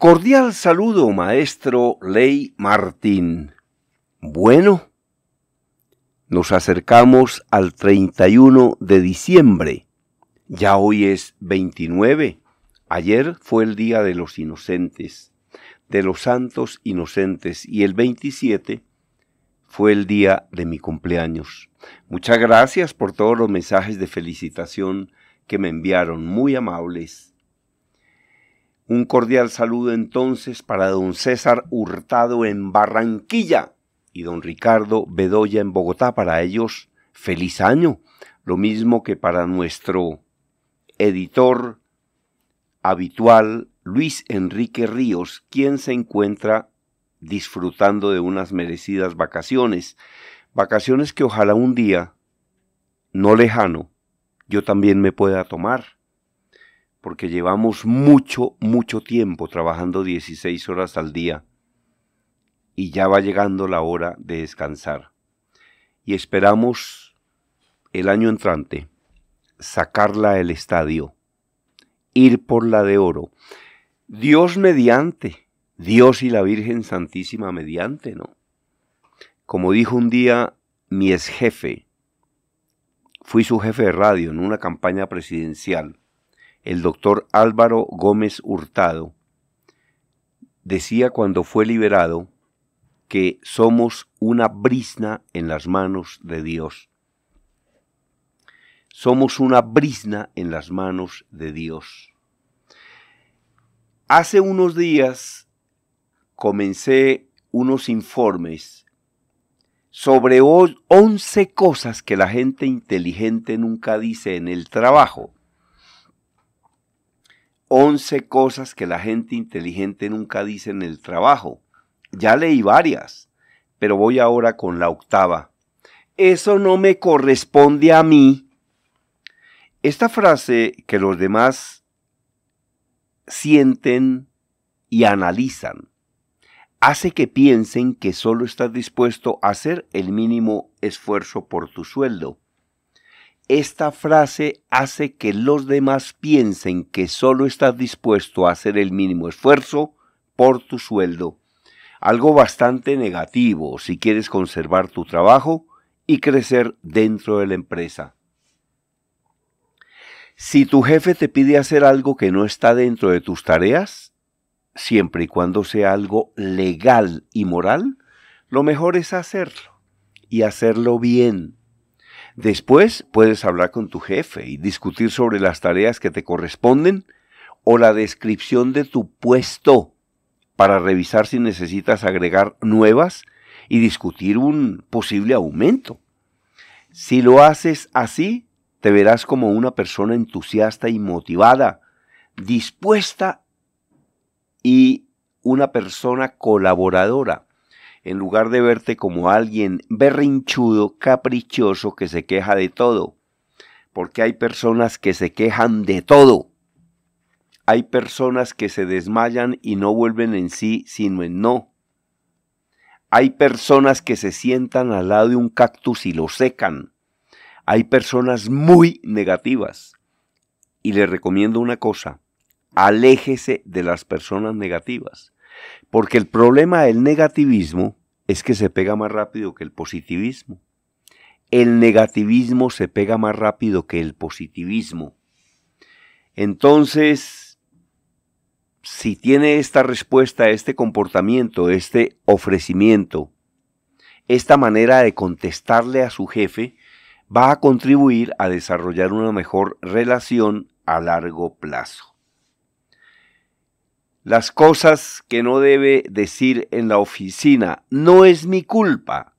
Cordial saludo, maestro Ley Martín. Bueno, nos acercamos al 31 de diciembre. Ya hoy es 29. Ayer fue el Día de los Inocentes, de los Santos Inocentes, y el 27 fue el día de mi cumpleaños. Muchas gracias por todos los mensajes de felicitación que me enviaron, muy amables. Un cordial saludo entonces para don César Hurtado en Barranquilla y don Ricardo Bedoya en Bogotá. Para ellos, feliz año. Lo mismo que para nuestro editor habitual, Luis Enrique Ríos, quien se encuentra disfrutando de unas merecidas vacaciones. Vacaciones que ojalá un día, no lejano, yo también me pueda tomar porque llevamos mucho, mucho tiempo trabajando 16 horas al día y ya va llegando la hora de descansar. Y esperamos el año entrante sacarla del estadio, ir por la de oro. Dios mediante, Dios y la Virgen Santísima mediante, ¿no? Como dijo un día mi ex jefe, fui su jefe de radio en una campaña presidencial el doctor Álvaro Gómez Hurtado, decía cuando fue liberado que somos una brisna en las manos de Dios. Somos una brisna en las manos de Dios. Hace unos días comencé unos informes sobre 11 cosas que la gente inteligente nunca dice en el trabajo. 11 cosas que la gente inteligente nunca dice en el trabajo. Ya leí varias, pero voy ahora con la octava. Eso no me corresponde a mí. Esta frase que los demás sienten y analizan hace que piensen que solo estás dispuesto a hacer el mínimo esfuerzo por tu sueldo esta frase hace que los demás piensen que solo estás dispuesto a hacer el mínimo esfuerzo por tu sueldo. Algo bastante negativo si quieres conservar tu trabajo y crecer dentro de la empresa. Si tu jefe te pide hacer algo que no está dentro de tus tareas, siempre y cuando sea algo legal y moral, lo mejor es hacerlo y hacerlo bien Después puedes hablar con tu jefe y discutir sobre las tareas que te corresponden o la descripción de tu puesto para revisar si necesitas agregar nuevas y discutir un posible aumento. Si lo haces así, te verás como una persona entusiasta y motivada, dispuesta y una persona colaboradora en lugar de verte como alguien berrinchudo, caprichoso, que se queja de todo. Porque hay personas que se quejan de todo. Hay personas que se desmayan y no vuelven en sí, sino en no. Hay personas que se sientan al lado de un cactus y lo secan. Hay personas muy negativas. Y les recomiendo una cosa, aléjese de las personas negativas. Porque el problema del negativismo es que se pega más rápido que el positivismo. El negativismo se pega más rápido que el positivismo. Entonces, si tiene esta respuesta, este comportamiento, este ofrecimiento, esta manera de contestarle a su jefe, va a contribuir a desarrollar una mejor relación a largo plazo las cosas que no debe decir en la oficina. No es mi culpa.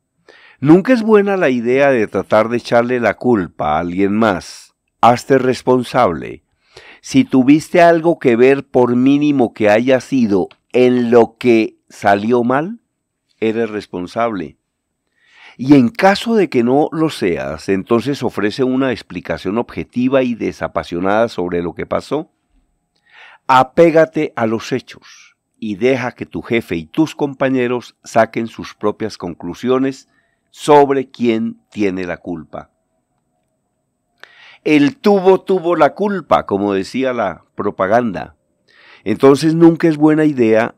Nunca es buena la idea de tratar de echarle la culpa a alguien más. Hazte responsable. Si tuviste algo que ver por mínimo que haya sido en lo que salió mal, eres responsable. Y en caso de que no lo seas, entonces ofrece una explicación objetiva y desapasionada sobre lo que pasó Apégate a los hechos y deja que tu jefe y tus compañeros saquen sus propias conclusiones sobre quién tiene la culpa. El tubo tuvo la culpa, como decía la propaganda. Entonces nunca es buena idea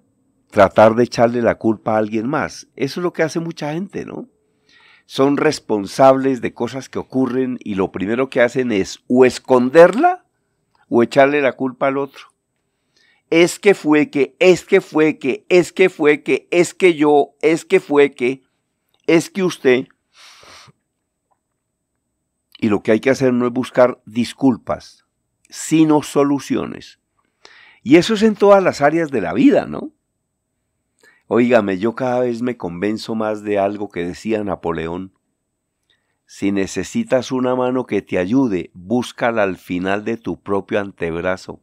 tratar de echarle la culpa a alguien más. Eso es lo que hace mucha gente, ¿no? Son responsables de cosas que ocurren y lo primero que hacen es o esconderla o echarle la culpa al otro es que fue que, es que fue que, es que fue que, es que yo, es que fue que, es que usted. Y lo que hay que hacer no es buscar disculpas, sino soluciones. Y eso es en todas las áreas de la vida, ¿no? Óigame, yo cada vez me convenzo más de algo que decía Napoleón. Si necesitas una mano que te ayude, búscala al final de tu propio antebrazo.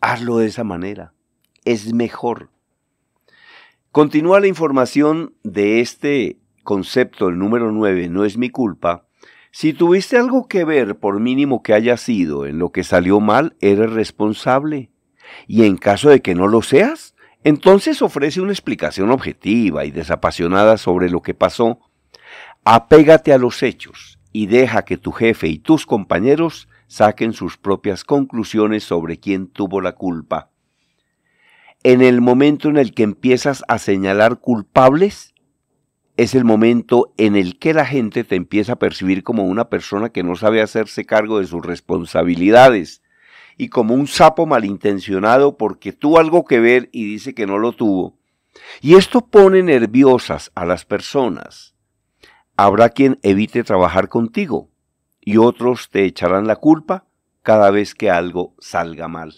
Hazlo de esa manera. Es mejor. Continúa la información de este concepto, el número 9, no es mi culpa. Si tuviste algo que ver, por mínimo que haya sido, en lo que salió mal, eres responsable. Y en caso de que no lo seas, entonces ofrece una explicación objetiva y desapasionada sobre lo que pasó. Apégate a los hechos y deja que tu jefe y tus compañeros saquen sus propias conclusiones sobre quién tuvo la culpa. En el momento en el que empiezas a señalar culpables, es el momento en el que la gente te empieza a percibir como una persona que no sabe hacerse cargo de sus responsabilidades y como un sapo malintencionado porque tuvo algo que ver y dice que no lo tuvo. Y esto pone nerviosas a las personas. Habrá quien evite trabajar contigo y otros te echarán la culpa cada vez que algo salga mal.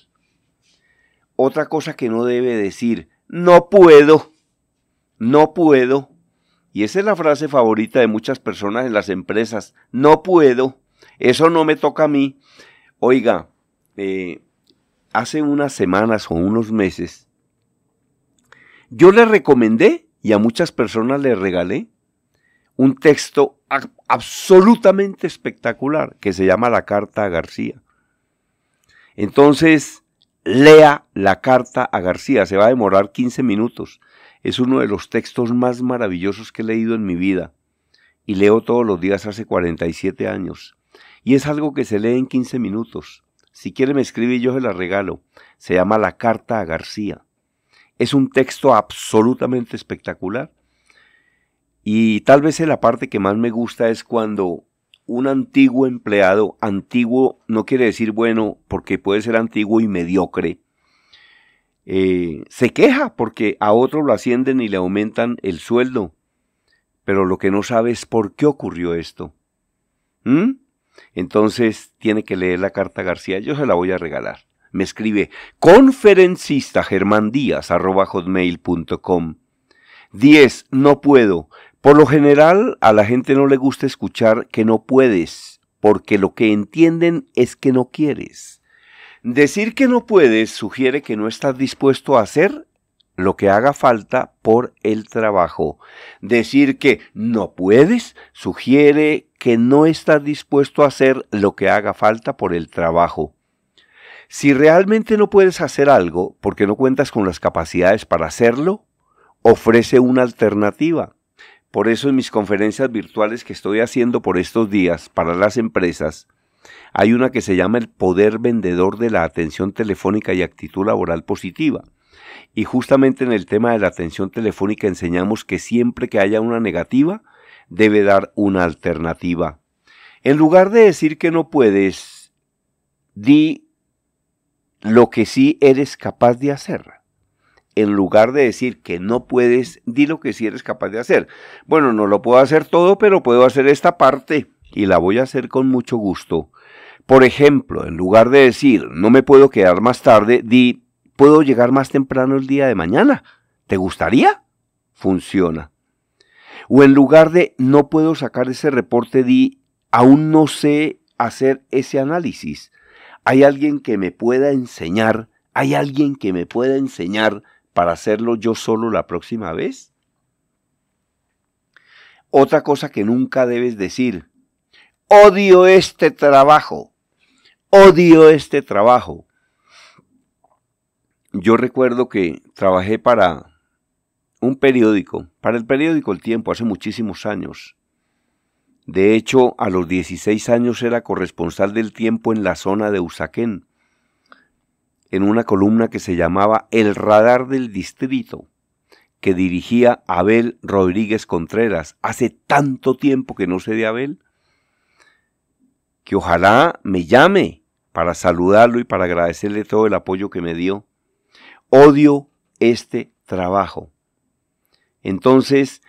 Otra cosa que no debe decir, no puedo, no puedo. Y esa es la frase favorita de muchas personas en las empresas, no puedo, eso no me toca a mí. Oiga, eh, hace unas semanas o unos meses, yo le recomendé y a muchas personas le regalé un texto absolutamente espectacular que se llama La Carta a García. Entonces, lea La Carta a García, se va a demorar 15 minutos. Es uno de los textos más maravillosos que he leído en mi vida y leo todos los días hace 47 años. Y es algo que se lee en 15 minutos. Si quiere me escribe y yo se la regalo. Se llama La Carta a García. Es un texto absolutamente espectacular y tal vez la parte que más me gusta es cuando un antiguo empleado, antiguo no quiere decir bueno, porque puede ser antiguo y mediocre, eh, se queja porque a otro lo ascienden y le aumentan el sueldo. Pero lo que no sabe es por qué ocurrió esto. ¿Mm? Entonces tiene que leer la carta García, yo se la voy a regalar. Me escribe conferencista germán díaz 10, no puedo, por lo general, a la gente no le gusta escuchar que no puedes, porque lo que entienden es que no quieres. Decir que no puedes sugiere que no estás dispuesto a hacer lo que haga falta por el trabajo. Decir que no puedes sugiere que no estás dispuesto a hacer lo que haga falta por el trabajo. Si realmente no puedes hacer algo porque no cuentas con las capacidades para hacerlo, ofrece una alternativa. Por eso en mis conferencias virtuales que estoy haciendo por estos días para las empresas, hay una que se llama el poder vendedor de la atención telefónica y actitud laboral positiva. Y justamente en el tema de la atención telefónica enseñamos que siempre que haya una negativa, debe dar una alternativa. En lugar de decir que no puedes, di lo que sí eres capaz de hacer en lugar de decir que no puedes, di lo que sí eres capaz de hacer. Bueno, no lo puedo hacer todo, pero puedo hacer esta parte y la voy a hacer con mucho gusto. Por ejemplo, en lugar de decir no me puedo quedar más tarde, di puedo llegar más temprano el día de mañana. ¿Te gustaría? Funciona. O en lugar de no puedo sacar ese reporte, di aún no sé hacer ese análisis. Hay alguien que me pueda enseñar, hay alguien que me pueda enseñar para hacerlo yo solo la próxima vez? Otra cosa que nunca debes decir, odio este trabajo, odio este trabajo. Yo recuerdo que trabajé para un periódico, para el periódico El Tiempo, hace muchísimos años. De hecho, a los 16 años era corresponsal del Tiempo en la zona de Usaquén en una columna que se llamaba El Radar del Distrito, que dirigía Abel Rodríguez Contreras. Hace tanto tiempo que no sé de Abel, que ojalá me llame para saludarlo y para agradecerle todo el apoyo que me dio. Odio este trabajo. Entonces,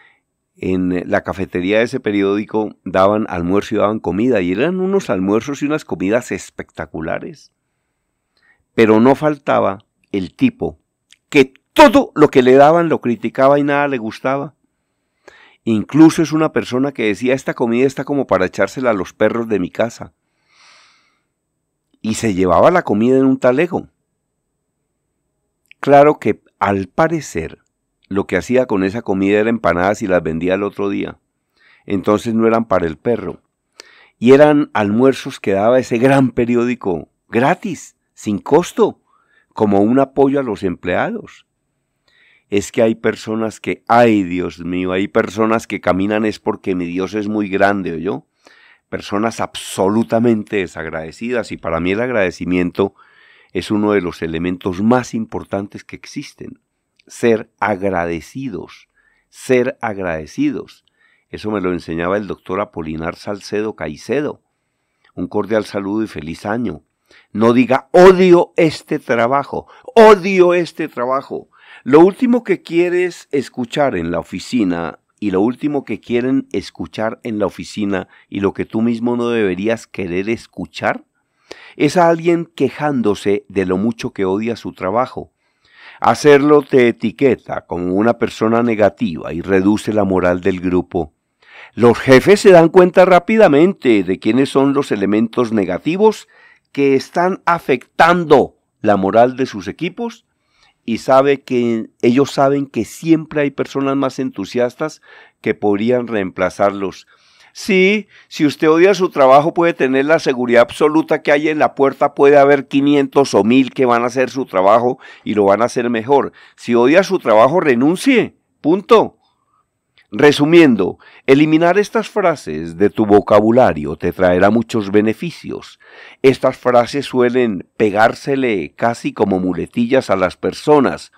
en la cafetería de ese periódico daban almuerzo y daban comida, y eran unos almuerzos y unas comidas espectaculares. Pero no faltaba el tipo que todo lo que le daban lo criticaba y nada le gustaba. Incluso es una persona que decía, esta comida está como para echársela a los perros de mi casa. Y se llevaba la comida en un talego. Claro que al parecer lo que hacía con esa comida era empanadas y las vendía el otro día. Entonces no eran para el perro. Y eran almuerzos que daba ese gran periódico gratis sin costo, como un apoyo a los empleados. Es que hay personas que, ay Dios mío, hay personas que caminan es porque mi Dios es muy grande, o yo. Personas absolutamente desagradecidas y para mí el agradecimiento es uno de los elementos más importantes que existen. Ser agradecidos, ser agradecidos. Eso me lo enseñaba el doctor Apolinar Salcedo Caicedo. Un cordial saludo y feliz año. No diga, odio este trabajo, odio este trabajo. Lo último que quieres escuchar en la oficina y lo último que quieren escuchar en la oficina y lo que tú mismo no deberías querer escuchar es a alguien quejándose de lo mucho que odia su trabajo. Hacerlo te etiqueta como una persona negativa y reduce la moral del grupo. Los jefes se dan cuenta rápidamente de quiénes son los elementos negativos que están afectando la moral de sus equipos y sabe que ellos saben que siempre hay personas más entusiastas que podrían reemplazarlos. Sí, si usted odia su trabajo puede tener la seguridad absoluta que hay en la puerta, puede haber 500 o 1000 que van a hacer su trabajo y lo van a hacer mejor. Si odia su trabajo, renuncie. Punto. Resumiendo, eliminar estas frases de tu vocabulario te traerá muchos beneficios. Estas frases suelen pegársele casi como muletillas a las personas,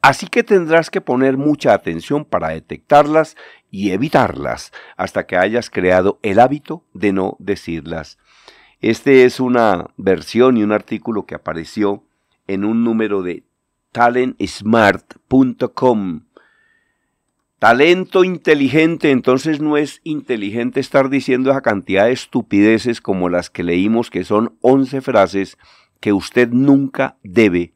así que tendrás que poner mucha atención para detectarlas y evitarlas hasta que hayas creado el hábito de no decirlas. Esta es una versión y un artículo que apareció en un número de talentsmart.com Talento inteligente, entonces no es inteligente estar diciendo esa cantidad de estupideces como las que leímos, que son 11 frases que usted nunca debe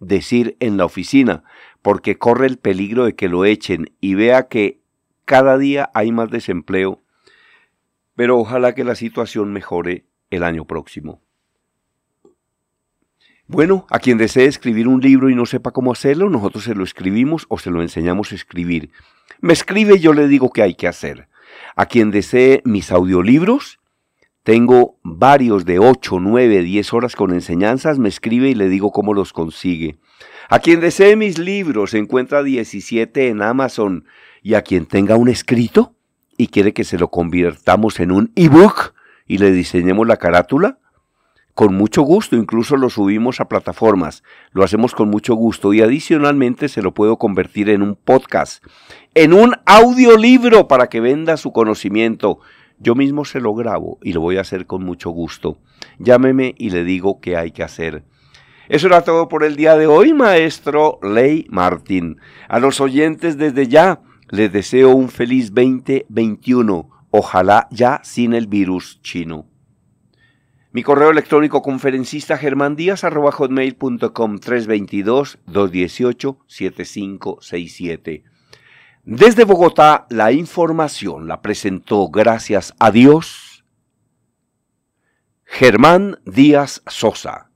decir en la oficina, porque corre el peligro de que lo echen y vea que cada día hay más desempleo, pero ojalá que la situación mejore el año próximo. Bueno, a quien desee escribir un libro y no sepa cómo hacerlo, nosotros se lo escribimos o se lo enseñamos a escribir. Me escribe y yo le digo qué hay que hacer. A quien desee mis audiolibros, tengo varios de 8, 9, 10 horas con enseñanzas, me escribe y le digo cómo los consigue. A quien desee mis libros, encuentra 17 en Amazon. Y a quien tenga un escrito y quiere que se lo convirtamos en un ebook y le diseñemos la carátula, con mucho gusto, incluso lo subimos a plataformas, lo hacemos con mucho gusto y adicionalmente se lo puedo convertir en un podcast, en un audiolibro para que venda su conocimiento. Yo mismo se lo grabo y lo voy a hacer con mucho gusto. Llámeme y le digo qué hay que hacer. Eso era todo por el día de hoy, maestro Ley Martín. A los oyentes desde ya les deseo un feliz 2021, ojalá ya sin el virus chino. Mi correo electrónico conferencista germandías.com 322-218-7567. Desde Bogotá, la información la presentó gracias a Dios Germán Díaz Sosa.